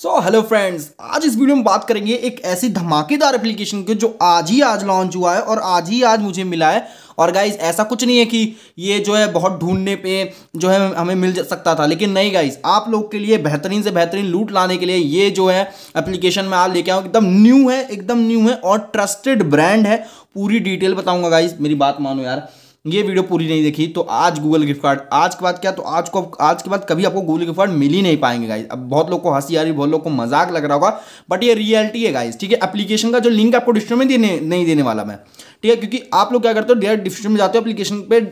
so hello friends आज इस video में बात करेंगे एक ऐसी धमाकेदार एप्लीकेशन की जो आज ही आज लॉन्च हुआ है और आज ही आज मुझे मिला है और गाइज ऐसा कुछ नहीं है कि ये जो है बहुत ढूंढने पे जो है हमें मिल सकता था लेकिन नहीं गाइज आप लोग के लिए बेहतरीन से बेहतरीन लूट लाने के लिए ये जो है एप्लीकेशन मैं आज लेके आऊँ एकदम न्यू है एकदम न्यू है और ट्रस्टेड ब्रांड है पूरी डिटेल बताऊँगा गाइज मेरी बात मानो यार ये वीडियो पूरी नहीं देखी तो आज गूगल गिफ्ट कार्ड आज के बाद क्या तो आज को आज के बाद कभी आपको गूगल गिफ्ट कार्ड मिल ही नहीं पाएंगे गाइज अब बहुत लोग को हंसी आ रही बहुत लोग को मजाक लग रहा होगा बट ये रियलिटी है गाइज ठीक है एप्लीकेशन का जो लिंक आपको डिस्क्रिप्शन में देने नहीं देने वाला मैं ठीक है क्योंकि आप लोग क्या करते हो डायरेक्ट डिस्क्रिप्शन में जाते हो एप्लीकेशन पर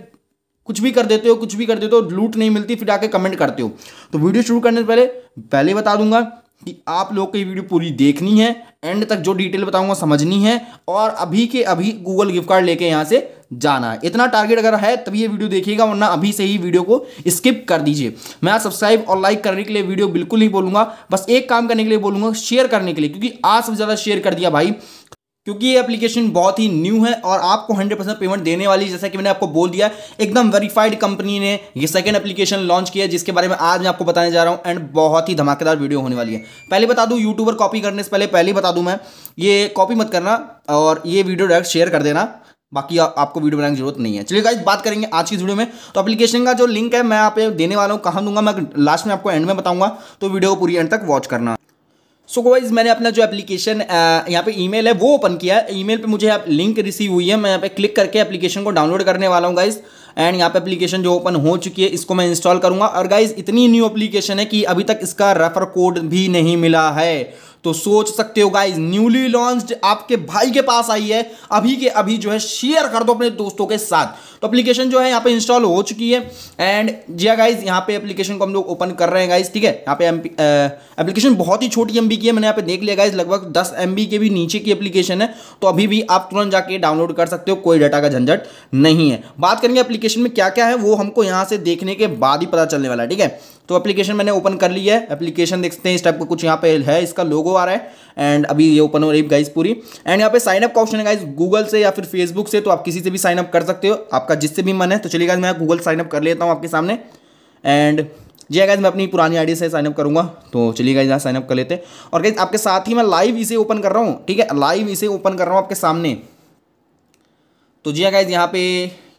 कुछ भी कर देते हो कुछ भी कर देते हो लूट नहीं मिलती फिर आके कमेंट करते हो तो वीडियो शुरू करने से पहले पहले बता दूंगा कि आप लोग को ये वीडियो पूरी देखनी है एंड तक जो डिटेल बताऊंगा समझनी है और अभी के अभी गूगल गिफ्ट कार्ड लेके यहाँ से जाना है इतना टारगेट अगर है तभी ये वीडियो देखिएगा वरना अभी से ही वीडियो को स्किप कर दीजिए मैं सब्सक्राइब और लाइक करने के लिए वीडियो बिल्कुल नहीं बोलूंगा बस एक काम करने के लिए बोलूंगा शेयर करने के लिए क्योंकि आज सबसे ज़्यादा शेयर कर दिया भाई क्योंकि ये एप्लीकेशन बहुत ही न्यू है और आपको 100 परसेंट पेमेंट देने वाली जैसा कि मैंने आपको बोल दिया एकदम वेरीफाइड कंपनी ने ये सेकंड एप्लीकेशन लॉन्च किया है जिसके बारे में आज मैं आपको बताने जा रहा हूँ एंड बहुत ही धमाकेदार वीडियो होने वाली है पहले बता दूँ यूट्यूबर कॉपी करने से पहले पहले बता दूँ मैं ये कॉपी मत करना और ये वीडियो डायरेक्ट शेयर कर देना बाकी आ, आपको वीडियो बनाने की जरूरत नहीं है चलिए गाइज बात करेंगे आज की वीडियो में तो एप्लीकेशन का जो लिंक है मैं आप देने वाला हूँ कहाँ दूंगा मैं लास्ट में आपको एंड में बताऊंगा तो वीडियो को पूरी एंड तक वॉच करना सो so गाइज मैंने अपना जो एप्लीकेशन यहाँ पे ईमेल है वो ओपन किया है ईमेल पे मुझे लिंक रिसीव हुई है मैं यहाँ पे क्लिक करके एप्लीकेशन को डाउनलोड करने वाला हूँ गाइज़ एंड यहाँ पे एप्लीकेशन जो ओपन हो चुकी है इसको मैं इंस्टॉल करूंगा और गाइज़ इतनी न्यू एप्लीकेशन है कि अभी तक इसका रेफर कोड भी नहीं मिला है तो सोच सकते हो गाइज न्यूली लॉन्च आपके भाई के पास आई है अभी के अभी जो है शेयर कर दो अपने दोस्तों के साथ तो एप्लीकेशन जो है यहाँ पे इंस्टॉल हो चुकी है एंड जी गाइज हाँ यहाँ पे एप्लीकेशन को हम लोग ओपन कर रहे हैं गाइज ठीक है यहाँ पे एप्लीकेशन बहुत ही छोटी एम की है मैंने यहाँ पे देख लिया गाइज लगभग दस एम के भी नीचे की एप्लीकेशन है तो अभी भी आप तुरंत जाके डाउनलोड कर सकते हो कोई डाटा का झंझट नहीं है बात करेंगे एप्लीकेशन में क्या क्या है वो हमको यहाँ से देखने के बाद ही पता चलने वाला है ठीक है तो एप्लीकेशन मैंने ओपन कर ली है एप्लीकेशन देखते हैं इस टाइप का कुछ यहाँ पे है इसका लोगो आ रहा है एंड अभी ये ओपन हो रही है गाइज पूरी एंड यहाँ पे साइनअप का ऑप्शन है गाइज गूगल से या फिर फेसबुक से तो आप किसी से भी साइन अप कर सकते हो आपका जिससे भी मन है तो चलिए गाइज मैं गूगल साइनअप कर लेता हूँ आपके सामने एंड जी गाइज हाँ मैं अपनी पुरानी आई से साइनअप करूँगा तो चलिए गाइज यहाँ साइनअप कर लेते हैं और गाइज आपके साथ ही मैं लाइव इसे ओपन कर रहा हूँ ठीक है लाइव इसे ओपन कर रहा हूँ आपके सामने तो जी गाइज हाँ यहाँ पे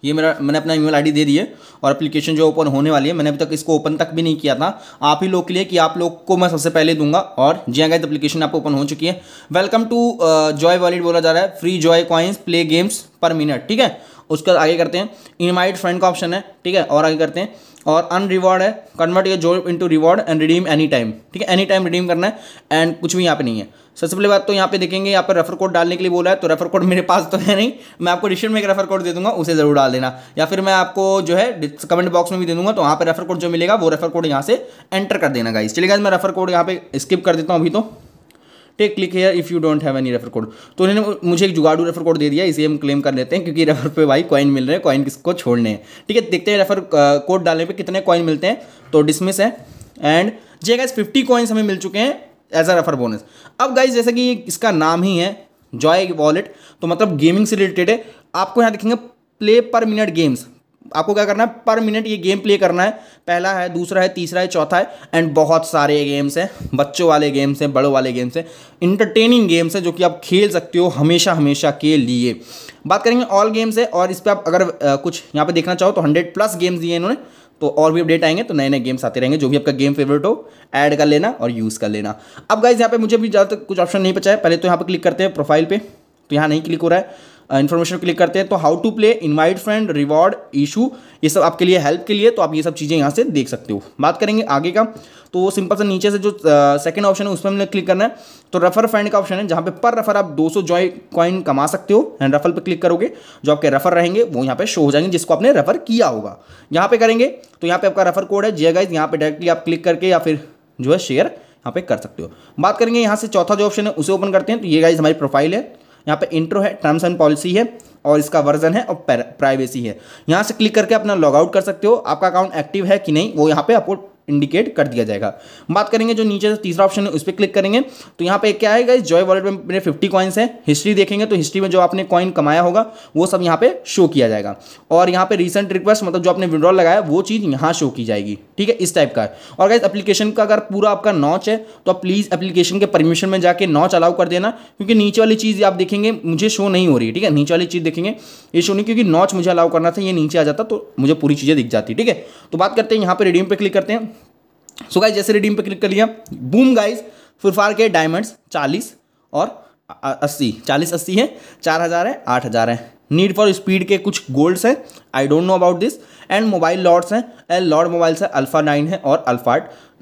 ये मेरा मैंने अपना ईमेल आईडी दे दी है और एप्लीकेशन जो ओपन होने वाली है मैंने अभी तक इसको ओपन तक भी नहीं किया था आप ही लोग के लिए कि आप लोग को मैं सबसे पहले दूंगा और जी गाइज हाँ एप्लीकेशन आपको ओपन हो चुकी है वेलकम टू जॉय वॉलेट बोला जा रहा है free joy coins play games पर मिनट ठीक है उसके आगे करते हैं इनवाइट फ्रेंड का ऑप्शन है ठीक है और आगे करते हैं और अन रिवॉर्ड है convert your job into reward and redeem any time ठीक है एनी टाइम रिडीम करना है एंड कुछ भी यहाँ पे नहीं है सबसे पहले बात तो यहाँ पे देखेंगे यहाँ पर रेफर कोड डालने के लिए बोला है तो रेफर कोड मेरे पास तो है नहीं मैं आपको डिस्क्रिप्शन में एक रेफर कोड दे दूंगा उसे जरूर डाल देना या फिर मैं आपको जो है कमेंट बॉक्स में भी दे दूंगा तो वहाँ पर रेफर कोड जो मिलेगा वो रेफर कोड यहाँ से एंटर कर देना गाइस चलिए गाइस मैं रेफर कोड यहाँ पे स्किप कर देता हूँ अभी तो take click here if you don't have any refer code तो उन्होंने मुझे एक जुगाड़ू रेफर कोड दे दिया इसे हम क्लेम कर लेते हैं क्योंकि रेफर पे भाई कॉइन मिल रहे हैं कॉइन किसको छोड़ने हैं ठीक है देखते हैं रेफर कोड डालने पे कितने कॉइन मिलते हैं तो डिसमिस है एंड जी गैस फिफ्टी कॉइन्स हमें मिल चुके हैं एज अ रेफर बोनस अब गाइज जैसे कि इसका नाम ही है जॉय वॉलेट तो मतलब गेमिंग से रिलेटेड है आपको यहाँ देखेंगे प्ले पर मिनट गेम्स आपको क्या करना है पर मिनट ये गेम प्ले करना है पहला है दूसरा है तीसरा है चौथा है एंड बहुत सारे गेम्स हैं बच्चों वाले गेम्स हैं बड़ों वाले गेम्स हैं इंटरटेनिंग गेम्स हैं जो कि आप खेल सकते हो हमेशा हमेशा के लिए बात करेंगे ऑल गेम्स है और इस पर आप अगर आ, कुछ यहाँ पर देखना चाहो तो हंड्रेड प्लस गेम्स दिए इन्होंने तो और भी अपडेट आएंगे तो नए नए गेम्स आते रहेंगे जो भी आपका गेम फेवरेट हो ऐड कर लेना और यूज़ कर लेना अब गाइज यहाँ पे मुझे भी ज़्यादा कुछ ऑप्शन नहीं बचा है पहले तो यहाँ पर क्लिक करते हैं प्रोफाइल पे तो यहाँ नहीं क्लिक हो रहा है इन्फॉर्मेशन क्लिक करते हैं तो how to play invite friend reward issue ये सब आपके लिए हेल्प के लिए तो आप ये सब चीज़ें यहाँ से देख सकते हो बात करेंगे आगे का तो वो सिंपल सा नीचे से जो सेकंड ऑप्शन है उस पर हमने क्लिक करना है तो रेफर फ्रेंड का ऑप्शन है जहाँ पे पर रेफर आप 200 जॉय कॉइन कमा सकते हो एंड रेफर पे क्लिक करोगे जो आपके रेफर रहेंगे वो यहाँ पे शो हो जाएंगे जिसको आपने रेफर किया होगा यहाँ पे करेंगे तो यहाँ पे आपका रेफर कोड है जिया गाइज यहाँ पे डायरेक्टली आप क्लिक करके या फिर जो है शेयर यहाँ पे कर सकते हो बात करेंगे यहाँ से चौथा जो ऑप्शन है उसे ओपन करते हैं तो ये गाइज हमारी प्रोफाइल है यहाँ पे इंट्रो है टर्म्स एंड पॉलिसी है और इसका वर्जन है और प्राइवेसी है यहाँ से क्लिक करके अपना लॉग आउट कर सकते हो आपका अकाउंट एक्टिव है कि नहीं वो यहाँ पे आपको इंडिकेट कर दिया जाएगा बात करेंगे जो नीचे तीसरा ऑप्शन है उस पर क्लिक करेंगे तो यहाँ पे क्या आएगा जॉय वॉलेट में मेरे फिफ्टी कॉइन्स हैं हिस्ट्री देखेंगे तो हिस्ट्री में जो आपने कॉइन कमाया होगा वो सब यहाँ पे शो किया जाएगा और यहाँ पे रिसेंट रिक्वेस्ट मतलब जो आपने विड्रॉल लगाया वो चीज़ यहाँ शो की जाएगी ठीक है इस टाइप का और अगर एप्लीकेशन का अगर पूरा आपका नॉच है तो आप प्लीज़ एप्लीकेशन के परमिशन में जाके नॉच अलाउ कर देना क्योंकि नीचे वाली चीज़ आप देखेंगे मुझे शो नहीं हो रही है ठीक है नीचे वाली चीज़ देखेंगे ये शो नहीं क्योंकि नॉच मुझे अलाउ करना था ये नीचे आ जाता तो मुझे पूरी चीज़ें दिख जाती ठीक है तो बात करते हैं यहाँ पर रेडियम पर क्लिक करते हैं सो गाइज जैसे रिडीम पे क्लिक कर लिया बूम गाइज फुलफार के डायमंड्स चालीस और अस्सी चालीस अस्सी है चार हज़ार है आठ हज़ार है नीड फॉर स्पीड के कुछ गोल्ड्स हैं I don't know about this and mobile lords हैं एंड लॉर्ड मोबाइल्स है अल्फ़ा नाइन है और अल्फा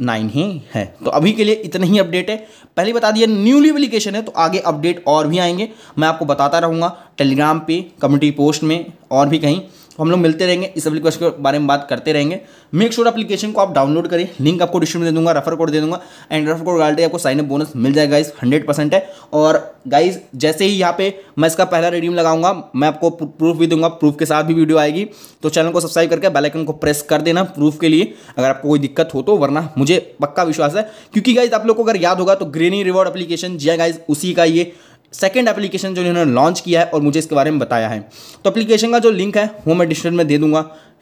नाइन ही है तो अभी के लिए इतने ही अपडेट है पहले बता दिया न्यूली एप्लीकेशन है तो आगे अपडेट और भी आएंगे मैं आपको बताता रहूँगा टेलीग्राम पे कम्युनिटी पोस्ट में और भी कहीं तो हम लोग मिलते रहेंगे इस एप्लीकेशन के बारे में बात करते रहेंगे मेक श्योर एप्लीकेशन को आप डाउनलोड करें लिंक आपको डिस्क्रिप्शन में दे दूंगा रेफर कोड दे दूंगा एंड रेफर कोड डालते आपको साइन अप बोनस मिल जाएगा गाइस हंड्रेड परसेंट है और गाइज जैसे ही यहाँ पे मैं इसका पहला रिड्यूम लगाऊंगा मैं आपको प्रूफ भी दूंगा प्रूफ के साथ भी वीडियो आएगी तो चैनल को सब्सक्राइब करके बेलाइकन को प्रेस कर देना प्रूफ के लिए अगर आपको कोई दिक्कत हो तो वरना मुझे पक्का विश्वास है क्योंकि गाइज आप लोग को अगर याद होगा तो ग्रेनी रिवॉर्ड एप्लीकेशन जी गाइज हाँ, उसी का ये सेकेंड एप्लीकेशन जो इन्होंने लॉन्च किया है और मुझे इसके बारे में बताया है तो एप्लीकेशन का जो लिंक है वो मैं डिस्क्रिप्शन में दे दूंगा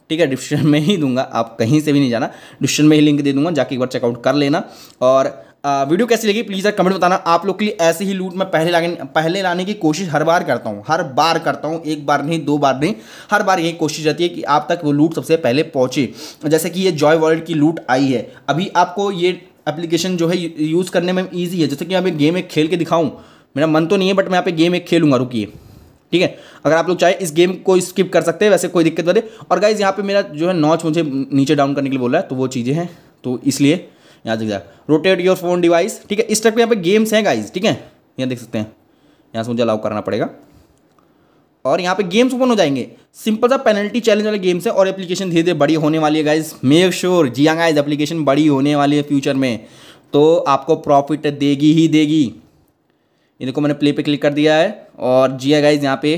ठीक है डिस्क्रिप्शन में ही दूंगा आप कहीं से भी नहीं जाना डिस्क्रिप्शन में ही लिंक दे दूंगा जाके एक बार चेकआउट कर लेना और आ, वीडियो कैसी लगी प्लीज़ कमेंट बताना आप लोग के लिए ऐसे ही लूट मैं पहले लाने पहले लाने की कोशिश हर बार करता हूँ हर बार करता हूँ एक बार नहीं दो बार नहीं हर बार यही कोशिश रहती है कि आप तक वो लूट सबसे पहले पहुँचे जैसे कि ये जॉय वर्ल्ड की लूट आई है अभी आपको ये एप्लीकेशन जो है यूज़ करने में ईजी है जैसे कि मैं गेम एक खेल के दिखाऊँ मेरा मन तो नहीं है बट मैं यहाँ पे गेम एक खेलूंगा रुकिए ठीक है अगर आप लोग चाहे इस गेम को स्किप कर सकते हैं वैसे कोई दिक्कत वाले और गाइज यहाँ पे मेरा जो है नॉच मुझे नीचे डाउन करने के लिए बोल रहा है तो वो चीज़ें हैं तो इसलिए यहाँ देख जाए रोटेट योर फोन डिवाइस ठीक है इस टाइप के यहाँ पे गेम्स हैं गाइज ठीक है यहाँ देख सकते हैं यहाँ से मुझे अलाउ करना पड़ेगा और यहाँ पे गेम्स ओपन हो जाएंगे सिंपल सा पेनल्टी चैलेंज वाले गेम्स है और एप्लीकेशन धीरे धीरे बड़ी होने वाली है गाइज मेक श्योर जी हाँ गाइज एप्लीकेशन बड़ी होने वाली है फ्यूचर में तो आपको प्रॉफिट देगी ही देगी ये देखो मैंने प्ले पे क्लिक कर दिया है और जिया हाँ गाइज यहाँ पे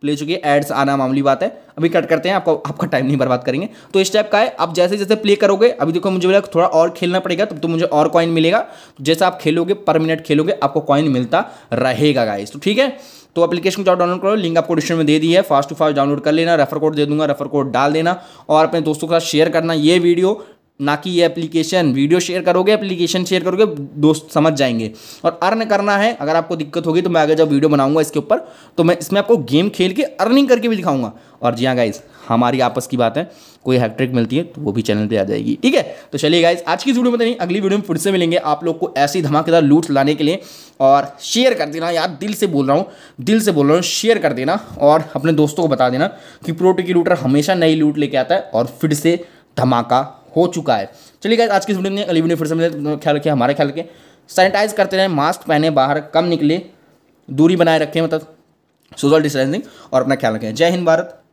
प्ले चुकी है एड्स आना मामूली बात है अभी कट करते हैं आपको आपका टाइम नहीं बर्बाद करेंगे तो इस टाइप का है आप जैसे जैसे प्ले करोगे अभी देखो मुझे बोला थोड़ा और खेलना पड़ेगा तब तो, तो मुझे और कॉइन मिलेगा तो जैसे आप खेलोगे पर मिनट खेलोगे आपको कॉइन मिलता रहेगा गाइज तो ठीक है तो अपलीकेशन को डाउनलोड करो लिंक आपको डिस्क्रिप्शन में दे दी है फास्ट टू फास्ट डाउनलोड कर लेना रेफर कोड दे दूंगा रेफर कोड डाल देना और अपने दोस्तों के साथ शेयर करना ये वीडियो ना कि ये एप्लीकेशन वीडियो शेयर करोगे एप्लीकेशन शेयर करोगे दोस्त समझ जाएंगे और अर्न करना है अगर आपको दिक्कत होगी तो मैं आगे जब वीडियो बनाऊंगा इसके ऊपर तो मैं इसमें आपको गेम खेल के अर्निंग करके भी दिखाऊंगा और जी हाँ गाइज हमारी आपस की बात है कोई हैक्ट्रिक मिलती है तो वो भी चैनल पर आ जाएगी ठीक है तो चलिए गाइज आज की वीडियो में तो नहीं अगली वीडियो में फिर से मिलेंगे आप लोग को ऐसी धमाकेदार लूट लाने के लिए और शेयर कर देना यार दिल से बोल रहा हूँ दिल से बोल रहा हूँ शेयर कर देना और अपने दोस्तों को बता देना कि प्रोटी की लूटर हमेशा नई लूट लेके आता है और फिर से धमाका हो चुका है चलिए गाइस आज की वीडियो में अगली वीडियो फिर से ख्याल रखिए हमारे ख्याल रखें सैनिटाइज करते रहें मास्क पहने बाहर कम निकले दूरी बनाए रखें मतलब सोशल डिस्टेंसिंग और अपना ख्याल रखें जय हिंद भारत